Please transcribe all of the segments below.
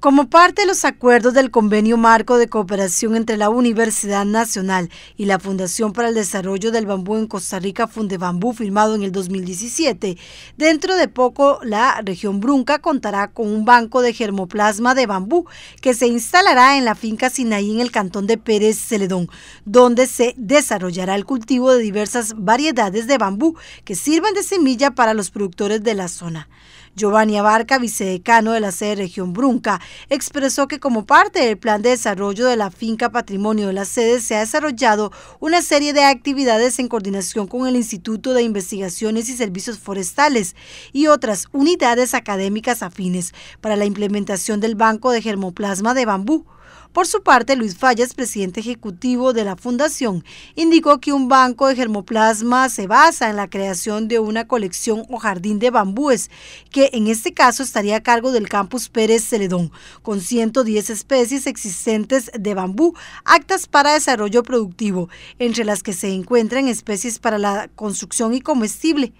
Como parte de los acuerdos del Convenio Marco de Cooperación entre la Universidad Nacional y la Fundación para el Desarrollo del Bambú en Costa Rica, bambú firmado en el 2017, dentro de poco la región Brunca contará con un banco de germoplasma de bambú que se instalará en la finca Sinaí en el cantón de Pérez Celedón, donde se desarrollará el cultivo de diversas variedades de bambú que sirvan de semilla para los productores de la zona. Giovanni Abarca, vicedecano de la sede región Brunca, expresó que como parte del plan de desarrollo de la finca patrimonio de la sede se ha desarrollado una serie de actividades en coordinación con el Instituto de Investigaciones y Servicios Forestales y otras unidades académicas afines para la implementación del Banco de Germoplasma de Bambú. Por su parte, Luis Fallas, presidente ejecutivo de la fundación, indicó que un banco de germoplasma se basa en la creación de una colección o jardín de bambúes, que en este caso estaría a cargo del campus Pérez Celedón, con 110 especies existentes de bambú actas para desarrollo productivo, entre las que se encuentran especies para la construcción y comestible.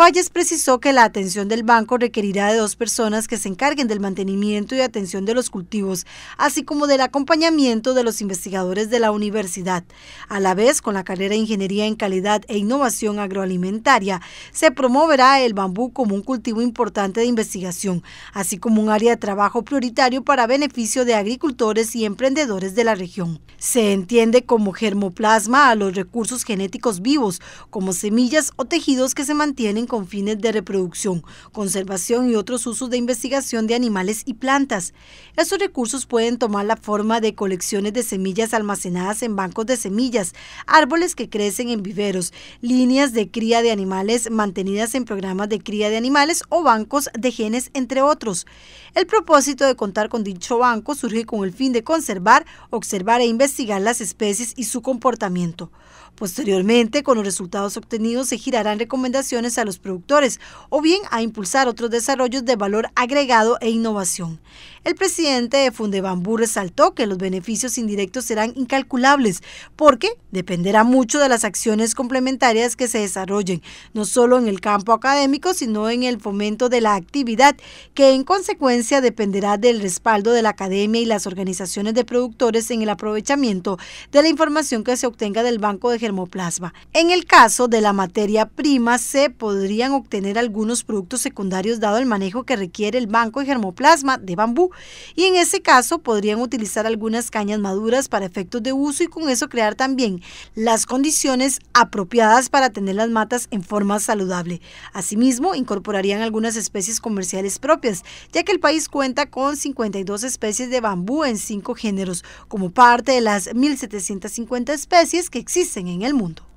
Falles precisó que la atención del banco requerirá de dos personas que se encarguen del mantenimiento y atención de los cultivos, así como del acompañamiento de los investigadores de la universidad. A la vez, con la carrera de Ingeniería en Calidad e Innovación Agroalimentaria, se promoverá el bambú como un cultivo importante de investigación, así como un área de trabajo prioritario para beneficio de agricultores y emprendedores de la región. Se entiende como germoplasma a los recursos genéticos vivos, como semillas o tejidos que se mantienen con fines de reproducción, conservación y otros usos de investigación de animales y plantas. Esos recursos pueden tomar la forma de colecciones de semillas almacenadas en bancos de semillas, árboles que crecen en viveros, líneas de cría de animales mantenidas en programas de cría de animales o bancos de genes, entre otros. El propósito de contar con dicho banco surge con el fin de conservar, observar e investigar las especies y su comportamiento. Posteriormente, con los resultados obtenidos, se girarán recomendaciones a productores o bien a impulsar otros desarrollos de valor agregado e innovación. El presidente de Fundebambú resaltó que los beneficios indirectos serán incalculables porque dependerá mucho de las acciones complementarias que se desarrollen, no solo en el campo académico, sino en el fomento de la actividad, que en consecuencia dependerá del respaldo de la academia y las organizaciones de productores en el aprovechamiento de la información que se obtenga del Banco de Germoplasma. En el caso de la materia prima, se podrá podrían obtener algunos productos secundarios dado el manejo que requiere el banco de germoplasma de bambú y en ese caso podrían utilizar algunas cañas maduras para efectos de uso y con eso crear también las condiciones apropiadas para tener las matas en forma saludable. Asimismo, incorporarían algunas especies comerciales propias, ya que el país cuenta con 52 especies de bambú en cinco géneros, como parte de las 1.750 especies que existen en el mundo.